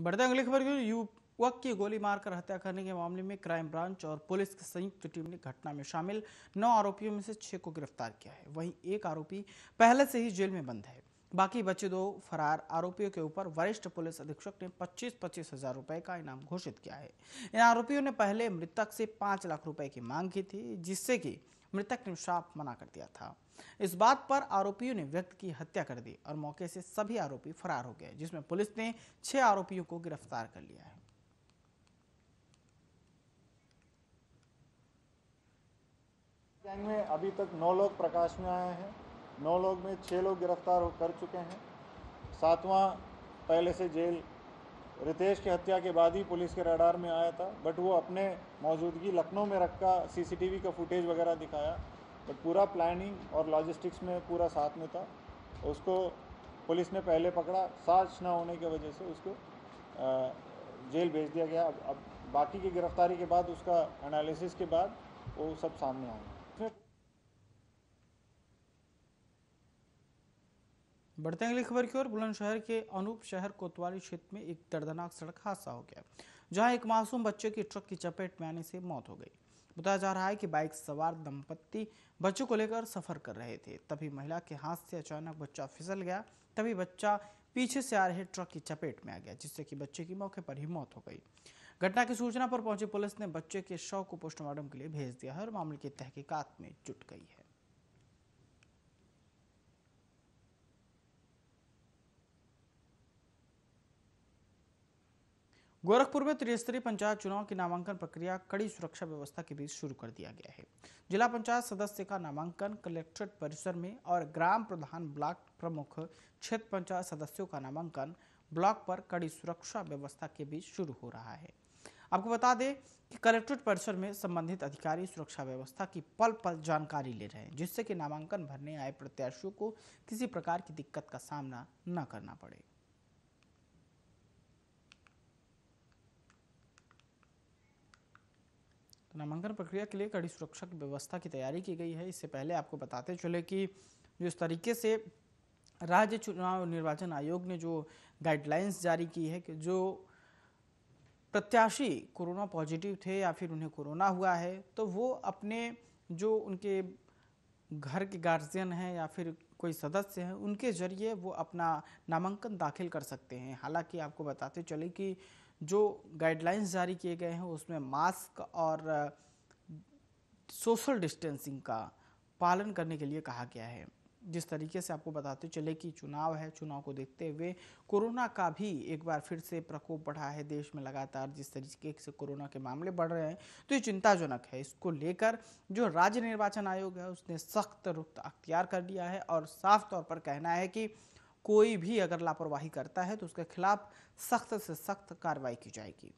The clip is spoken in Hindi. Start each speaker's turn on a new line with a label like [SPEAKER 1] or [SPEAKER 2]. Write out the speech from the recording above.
[SPEAKER 1] बढ़ते अगली खबर की युवक की गोली मारकर हत्या करने के मामले में क्राइम ब्रांच और पुलिस की संयुक्त टीम ने घटना में शामिल नौ आरोपियों में से छह को गिरफ्तार किया है वहीं एक आरोपी पहले से ही जेल में बंद है बाकी बचे दो फरार आरोपियों के ऊपर वरिष्ठ पुलिस अधीक्षक ने पच्चीस पच्चीस हजार रुपए का इनाम घोषित किया है इन आरोपियों ने पहले मृतक से पांच लाख रुपए की मांग की थी जिससे कि मृतक ने श्राप मना कर दिया था इस बात पर आरोपियों ने व्यक्ति की हत्या कर दी और मौके से सभी आरोपी फरार हो गए जिसमें पुलिस ने छह आरोपियों को गिरफ्तार कर लिया है
[SPEAKER 2] गैंग में अभी तक नौ लोग प्रकाश में आए हैं नौ लोग में छह लोग गिरफ्तार कर चुके हैं सातवां पहले से जेल रितेश की हत्या के बाद ही पुलिस के रडार में आया था बट वो अपने मौजूदगी लखनऊ में रखा सीसीटीवी का फुटेज वगैरह दिखाया बट तो पूरा प्लानिंग और लॉजिस्टिक्स में पूरा साथ में था उसको पुलिस ने पहले पकड़ा साज ना होने की वजह से उसको जेल भेज दिया गया अब, अब बाकी की गिरफ्तारी के बाद उसका एनालिसिस के बाद वो सब सामने आएंगे
[SPEAKER 1] बढ़ते अगली खबर की ओर बुलंदशहर के अनूप शहर कोतवाली क्षेत्र में एक दर्दनाक सड़क हादसा हो गया जहां एक मासूम बच्चे की ट्रक की चपेट में आने से मौत हो गई बताया जा रहा है कि बाइक सवार दंपत्ति बच्चों को लेकर सफर कर रहे थे तभी महिला के हाथ से अचानक बच्चा फिसल गया तभी बच्चा पीछे से आ रहे ट्रक की चपेट में आ गया जिससे कि बच्चे की मौके पर ही मौत हो गई घटना की सूचना पर पहुंची पुलिस ने बच्चे के शव को पोस्टमार्टम के लिए भेज दिया है और मामले की तहकीकात में जुट गई है गोरखपुर में त्रिस्तरीय पंचायत चुनाव की नामांकन प्रक्रिया कड़ी सुरक्षा व्यवस्था के बीच शुरू कर दिया गया है जिला पंचायत सदस्य का नामांकन कलेक्ट्रेट परिसर में और ग्राम प्रधान ब्लॉक प्रमुख क्षेत्र पंचायत सदस्यों का नामांकन ब्लॉक पर कड़ी सुरक्षा व्यवस्था के बीच शुरू हो रहा है आपको बता दें कि कलेक्ट्रेट परिसर में संबंधित अधिकारी सुरक्षा व्यवस्था की पल पल जानकारी ले रहे हैं जिससे कि नामांकन भरने आए प्रत्याशियों को किसी प्रकार की दिक्कत का सामना न करना पड़े नामांकन प्रक्रिया के लिए कड़ी सुरक्षा की व्यवस्था की तैयारी की गई है इससे पहले आपको बताते चले कि जिस तरीके से राज्य चुनाव निर्वाचन आयोग ने जो गाइडलाइंस जारी की है कि जो प्रत्याशी कोरोना पॉजिटिव थे या फिर उन्हें कोरोना हुआ है तो वो अपने जो उनके घर के गार्जियन हैं या फिर कोई सदस्य हैं उनके जरिए वो अपना नामांकन दाखिल कर सकते हैं हालांकि आपको बताते चले कि जो गाइडलाइंस जारी किए गए हैं उसमें मास्क और सोशल डिस्टेंसिंग का पालन करने के लिए कहा गया है जिस तरीके से आपको बताते चले कि चुनाव है चुनाव को देखते हुए कोरोना का भी एक बार फिर से प्रकोप बढ़ा है देश में लगातार जिस तरीके से कोरोना के मामले बढ़ रहे हैं तो ये चिंताजनक है इसको लेकर जो राज्य निर्वाचन आयोग है उसने सख्त रुख अख्तियार कर लिया है और साफ तौर पर कहना है कि कोई भी अगर लापरवाही करता है तो उसके खिलाफ सख्त से सख्त कार्रवाई की जाएगी